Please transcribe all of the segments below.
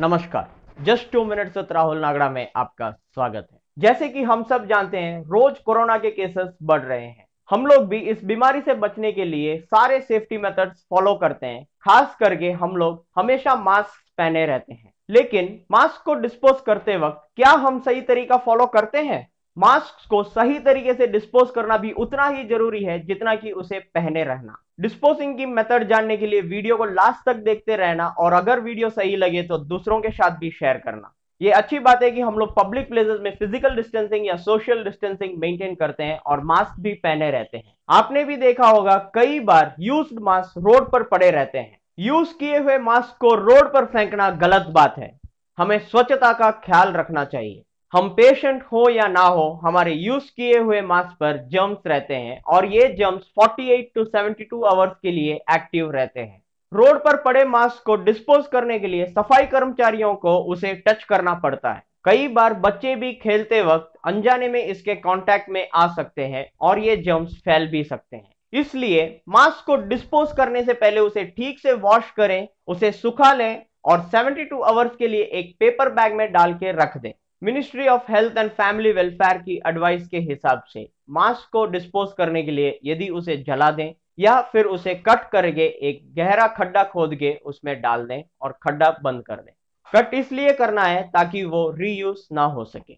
नमस्कार just two minutes with Rahul Nagda में आपका स्वागत है जैसे कि हम सब जानते हैं रोज कोरोना के केसेस बढ़ रहे हैं हम लोग भी इस बीमारी से बचने के लिए सारे सेफ्टी मेथड्स फॉलो करते हैं खास करके हम लोग हमेशा मास्क पहने रहते हैं लेकिन मास्क को डिस्पोज करते वक्त क्या हम सही तरीका फॉलो करते हैं मास्क को सही तरीके से डिस्पोज करना भी उतना ही जरूरी है जितना कि उसे पहने रहना डिस्पोजिंग की मेथड जानने के लिए वीडियो को लास्ट तक देखते रहना और अगर वीडियो सही लगे तो दूसरों के साथ भी शेयर करना ये अच्छी बात है कि हम लोग पब्लिक प्लेसेस में फिजिकल डिस्टेंसिंग या सोशल डिस्टेंसिंग मेंटेन करते हैं और मास्क भी पहने रहते हैं आपने भी देखा होगा कई बार यूज्ड मास्क रोड पर पड़े रहते हैं यूज किए हुए मास्क को रोड पर फेंकना गलत बात है हमें स्वच्छता का ख्याल रखना चाहिए हम पेशेंट हो या ना हो हमारे यूज किए हुए मास्क पर जम्स रहते हैं और ये जम्स 48 टू 72 आवर्स के लिए एक्टिव रहते हैं रोड पर पड़े मास्क को डिस्पोज करने के लिए सफाई कर्मचारियों को उसे टच करना पड़ता है कई बार बच्चे भी खेलते वक्त अनजाने में इसके कांटेक्ट में आ सकते हैं और ये जम्स फैल भी सकते हैं इसलिए मास्क को डिस्पोज करने से पहले उसे ठीक से वॉश करें उसे सुखा लें और 72 आवर्स के लिए एक पेपर बैग में डाल के रख दें ministry of health and family welfare की एडवाइस के हिसाब से मास्क को डिस्पोज करने के लिए यदि उसे जला दें या फिर उसे कट करके एक गहरा खड्डा खोद के उसमें डाल दें और खड्डा बंद कर दें कट इसलिए करना है ताकि वो रीयूज ना हो सके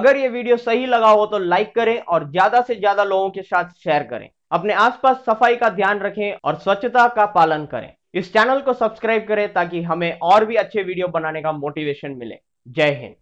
अगर ये वीडियो सही लगा हो तो लाइक करें और ज्यादा से ज्यादा लोगों के साथ शेयर करें अपने आसपास सफाई का ध्यान रखें और स्वच्छता का पालन करें इस चैनल को सब्सक्राइब करें ताकि हमें और भी अच्छे वीडियो बनाने का मोटिवेशन मिले जय हिंद